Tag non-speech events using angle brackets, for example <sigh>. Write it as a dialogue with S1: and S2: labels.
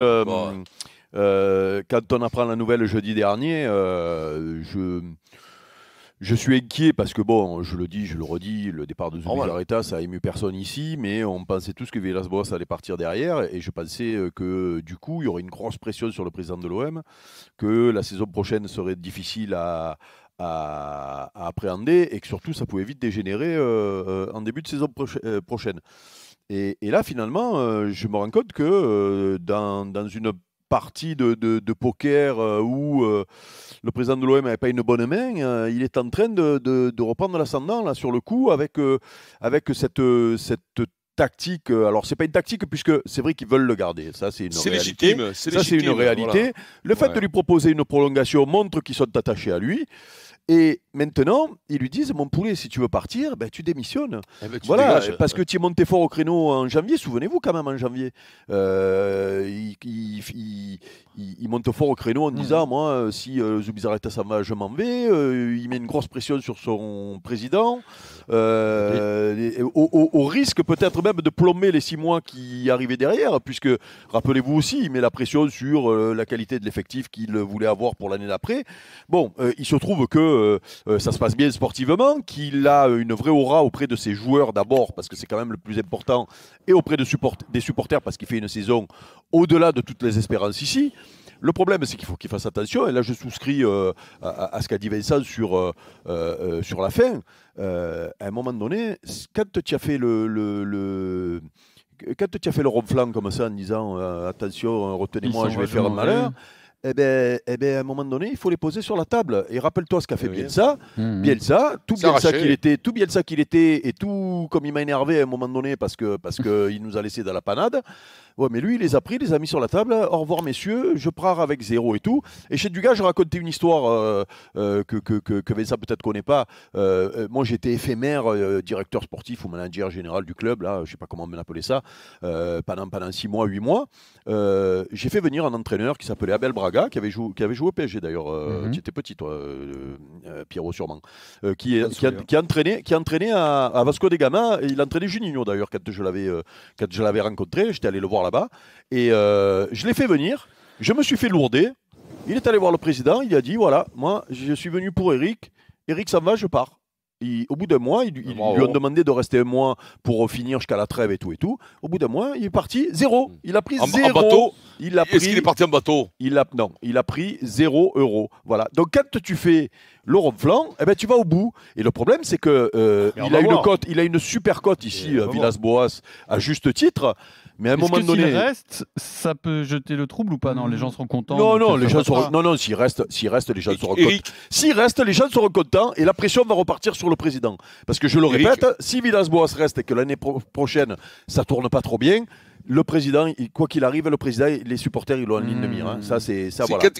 S1: Bah. Euh, quand on apprend la nouvelle jeudi dernier, euh, je, je suis inquiet parce que, bon, je le dis, je le redis, le départ de ah, Zubizarreta, ça a ému personne ici, mais on pensait tous que Villas-Boas allait partir derrière et je pensais euh, que, du coup, il y aurait une grosse pression sur le président de l'OM, que la saison prochaine serait difficile à, appréhender et que surtout ça pouvait vite dégénérer en début de saison prochaine. Et, là, finalement, euh, je me rends compte que euh, dans, dans, une partie de, de, poker euh, où le président de l'OM n'avait pas une bonne main, il est en train de, de reprendre l'ascendant là sur le coup avec, avec cette, cette tactique. Alors, c'est pas une tactique puisque c'est vrai qu'ils veulent le garder. Ça, c'est une réalité. Légitime, ça, c'est une réalité. Le fait de lui proposer une prolongation montre qu'ils sont attachés à lui. Et maintenant, ils lui disent Mon poulet, si tu veux partir, ben, tu démissionnes. Eh ben, voilà, parce que tu es monté fort au créneau en janvier, souvenez-vous quand même en janvier. Euh, il, monte fort au créneau en mmh. disant Moi, euh, si euh, Zubizarreta s'en va, je m'en vais. Euh, il met une grosse pression sur son président, au, au, risque peut-être même de plomber les six mois qui arrivaient derrière, puisque rappelez-vous aussi, il met la pression sur la qualité de l'effectif qu'il voulait avoir pour l'année d'après. Bon, il se trouve que. Euh, euh, ça se passe bien sportivement, qu'il a euh, une vraie aura auprès de ses joueurs d'abord, parce que c'est quand même le plus important, et auprès des supporters, parce qu'il fait une saison au-delà de toutes les espérances ici. Le problème, c'est qu'il faut qu'il fasse attention. Et là, je souscris à, ce qu'a dit Vincent sur, sur la fin. à un moment donné, quand tu as fait le. quand tu as fait le ronflant comme ça en disant attention, retenez-moi, je vais faire un malheur, eh bien eh ben, à un moment donné, il faut les poser sur la table. Et rappelle-toi ce qu'a eh fait Bielsa. Hmm. Bielsa, tout Bielsa qu'il était, tout Bielsa qu'il était, et tout comme il m'a énervé à un moment donné parce que parce que <laughs> il nous a laissé dans la panade. Ouais, mais lui, il les a pris, il les a mis sur la table. Au revoir, messieurs, je pars avec zéro et tout. Et chez gars je racontais une histoire euh, euh, que, que, que, peut-être connaît pas. Euh, moi, j'étais éphémère, directeur sportif ou manager général du club, là, je sais pas comment on appelait ça, pendant, pendant 6 mois, 8 mois. J'ai fait venir un entraîneur qui s'appelait Abel qui avait joué, euh, mhm. qui avait au PSG d'ailleurs. Tu étais petit, toi, euh, euh, Pierrot, sûrement. qui, qui, a, entraîné, qui a entraîné à, Vasco des Gama. Il a entraîné Juninho d'ailleurs quand je l'avais quand je l'avais rencontré. J'étais allé le voir là-bas. Et je l'ai fait venir. Je me suis fait lourder. Il est allé voir le président. Il a dit voilà, moi, je suis venu pour Eric. Eric, s'en va, je pars au bout d'un mois, ils, lui ont demandé de rester un mois pour finir jusqu'à la trêve et tout et tout. Au bout d'un mois, il est parti zéro. Mm. Il a pris zéro. bateau il a pris, Est-ce qu'il est parti en bateau il a, Non, il a pris zéro euro. Voilà. Donc quand tu fais l'Europe flanc eh ben, tu vas au bout. Et le problème, c'est que euh, il a une cote, il a une super cote ici, euh, Villas-Boas, à juste titre. Mais à un moment donné. S'il reste, ça peut jeter le trouble ou pas Non, les gens seront contents. Non, non, les gens seront... non, non s'il reste, reste, les gens seront contents. S'il reste, les gens seront contents et la pression va repartir sur le président. Parce que je le répète, si villas reste et que l'année prochaine, ça tourne pas trop bien, le président, quoi qu'il arrive, le président, les supporters, ils l'ont en ligne de mire. Hein. Ça, c'est ça. Voilà.